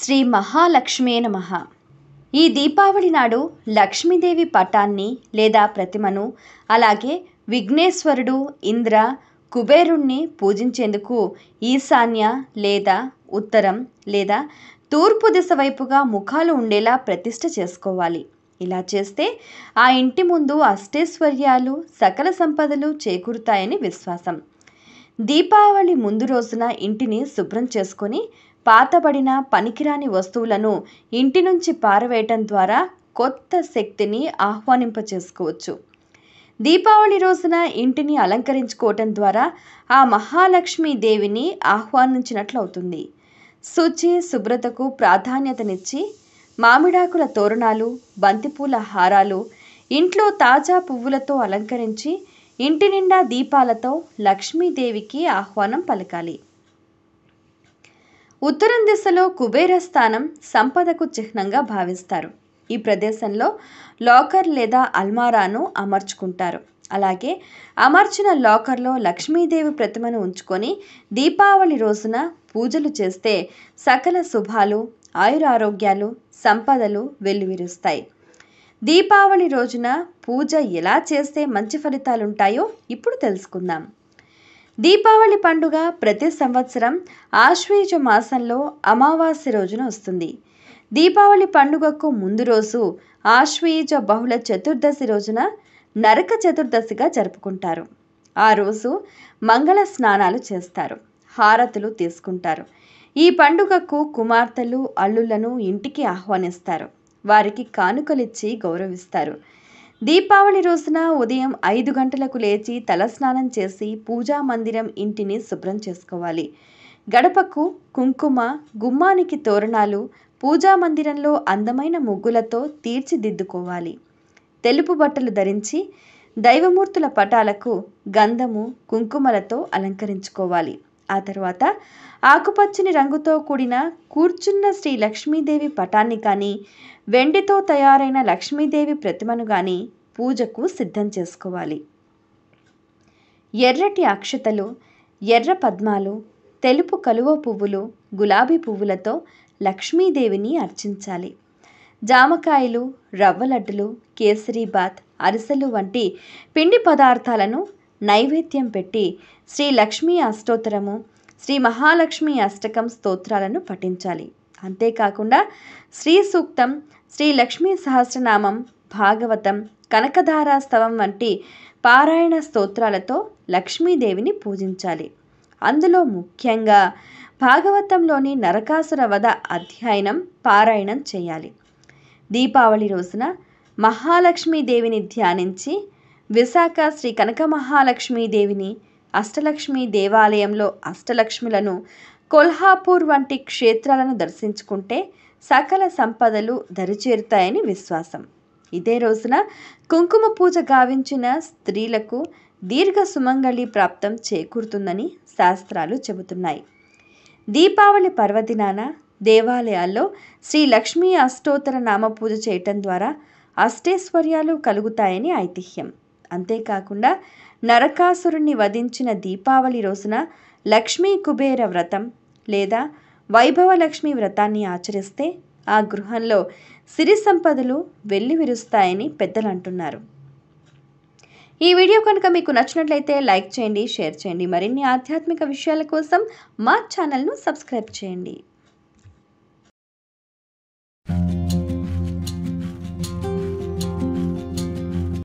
శ్రీ మహాలక్ష్మే నమ ఈ దీపావళి నాడు లక్ష్మీదేవి పటాన్ని లేదా ప్రతిమను అలాగే విఘ్నేశ్వరుడు ఇంద్ర కుబేరుణ్ణి పూజించేందుకు ఈశాన్య లేదా ఉత్తరం లేదా తూర్పు దిశ వైపుగా ముఖాలు ఉండేలా ప్రతిష్ట చేసుకోవాలి ఇలా చేస్తే ఆ ఇంటి ముందు అష్టైశ్వర్యాలు సకల సంపదలు చేకూరుతాయని విశ్వాసం దీపావళి ముందు రోజున ఇంటిని శుభ్రం చేసుకొని పాతబడిన పనికిరాని వస్తువులను ఇంటి నుంచి పారవేయటం ద్వారా కొత్త శక్తిని ఆహ్వానింపచేసుకోవచ్చు దీపావళి రోజున ఇంటిని అలంకరించుకోవటం ద్వారా ఆ మహాలక్ష్మి దేవిని ఆహ్వానించినట్లు అవుతుంది శుచి శుభ్రతకు ప్రాధాన్యతనిచ్చి మామిడాకుల తోరణాలు బంతిపూల హారాలు ఇంట్లో తాజా పువ్వులతో అలంకరించి ఇంటి నిండా దీపాలతో లక్ష్మీదేవికి ఆహ్వానం పలకాలి ఉత్తరం దిశలో కుబేర స్థానం సంపదకు చిహ్నంగా భావిస్తారు ఈ ప్రదేశంలో లాకర్ లేదా అల్మారాను అమర్చుకుంటారు అలాగే అమర్చిన లాకర్లో లక్ష్మీదేవి ప్రతిమను ఉంచుకొని దీపావళి రోజున పూజలు చేస్తే సకల శుభాలు ఆయురారోగ్యాలు సంపదలు వెల్లువిరుస్తాయి దీపావళి రోజున పూజ ఎలా చేస్తే మంచి ఫలితాలుంటాయో ఇప్పుడు తెలుసుకుందాం దీపావళి పండుగ ప్రతి సంవత్సరం ఆశ్వేజ మాసంలో అమావాస్య రోజున వస్తుంది దీపావళి పండుగకు ముందు రోజు ఆశ్వేజ బహుళ చతుర్దశి రోజున నరక చతుర్దశిగా జరుపుకుంటారు ఆ రోజు మంగళ స్నానాలు చేస్తారు హారతులు తీసుకుంటారు ఈ పండుగకు కుమార్తెలు అల్లులను ఇంటికి ఆహ్వానిస్తారు వారికి కానుకలిచ్చి గౌరవిస్తారు దీపావళి రోజున ఉదయం ఐదు గంటలకు లేచి తలస్నానం చేసి పూజా మందిరం ఇంటిని శుభ్రం చేసుకోవాలి గడపకు కుంకుమ గుమ్మానికి తోరణాలు పూజా మందిరంలో అందమైన ముగ్గులతో తీర్చిదిద్దుకోవాలి తెలుపు బట్టలు ధరించి దైవమూర్తుల పటాలకు గంధము కుంకుమలతో అలంకరించుకోవాలి ఆ తర్వాత ఆకుపచ్చని రంగుతో కూడిన కూర్చున్న శ్రీ లక్ష్మీదేవి పటాన్ని కానీ వెండితో తయారైన లక్ష్మీదేవి ప్రతిమను కానీ పూజకు సిద్ధం చేసుకోవాలి ఎర్రటి అక్షతలు ఎర్ర పద్మాలు తెలుపు కలువ పువ్వులు గులాబీ పువ్వులతో లక్ష్మీదేవిని అర్చించాలి జామకాయలు రవ్వ లడ్డులు కేసరి బాత్ అరిసెలు వంటి పిండి పదార్థాలను నైవేద్యం పెట్టి శ్రీ లక్ష్మీ అష్టోత్తరము శ్రీ మహాలక్ష్మి అష్టకం స్తోత్రాలను పఠించాలి అంతేకాకుండా శ్రీ సూక్తం శ్రీ లక్ష్మీ సహస్రనామం భాగవతం కనకధారాస్తవం వంటి పారాయణ స్తోత్రాలతో లక్ష్మీదేవిని పూజించాలి అందులో ముఖ్యంగా భాగవతంలోని నరకాసుర వధ అధ్యయనం పారాయణం చేయాలి దీపావళి రోజున మహాలక్ష్మీదేవిని ధ్యానించి విశాఖ శ్రీ కనక మహాలక్ష్మీదేవిని అష్టలక్ష్మి దేవాలయంలో అష్టలక్ష్ములను కొల్హాపూర్ వంటి క్షేత్రాలను దర్శించుకుంటే సకల సంపదలు దరిచేరుతాయని విశ్వాసం ఇదే రోజున కుంకుమ పూజ గావించిన స్త్రీలకు దీర్ఘ సుమంగళి ప్రాప్తం చేకూరుతుందని శాస్త్రాలు చెబుతున్నాయి దీపావళి పర్వదినాన దేవాలయాల్లో శ్రీ లక్ష్మీ అష్టోత్తర నామ పూజ చేయటం ద్వారా అష్టైశ్వర్యాలు కలుగుతాయని ఐతిహ్యం అంతేకాకుండా నరకాసురుణ్ణి వధించిన దీపావళి రోజున లక్ష్మీ కుబేర వ్రతం లేదా వైభవ వ్రతాన్ని ఆచరిస్తే ఆ గృహంలో సిరి సంపదలు వెళ్ళి విరుస్తాయని పెద్దలు అంటున్నారు ఈ వీడియో కనుక మీకు నచ్చినట్లయితే లైక్ చేయండి షేర్ చేయండి మరిన్ని ఆధ్యాత్మిక విషయాల కోసం మా ఛానల్ను సబ్స్క్రైబ్ చేయండి